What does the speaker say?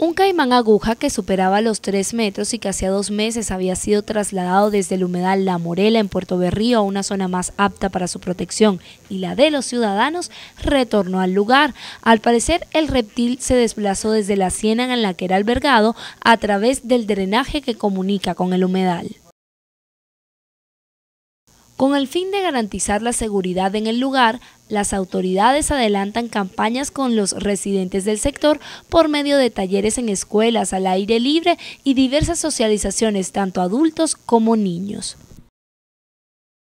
Un caimán aguja que superaba los 3 metros y que hacía dos meses había sido trasladado desde el humedal La Morela en Puerto Berrío a una zona más apta para su protección y la de los ciudadanos, retornó al lugar. Al parecer, el reptil se desplazó desde la ciénaga en la que era albergado a través del drenaje que comunica con el humedal. Con el fin de garantizar la seguridad en el lugar, las autoridades adelantan campañas con los residentes del sector por medio de talleres en escuelas al aire libre y diversas socializaciones tanto adultos como niños.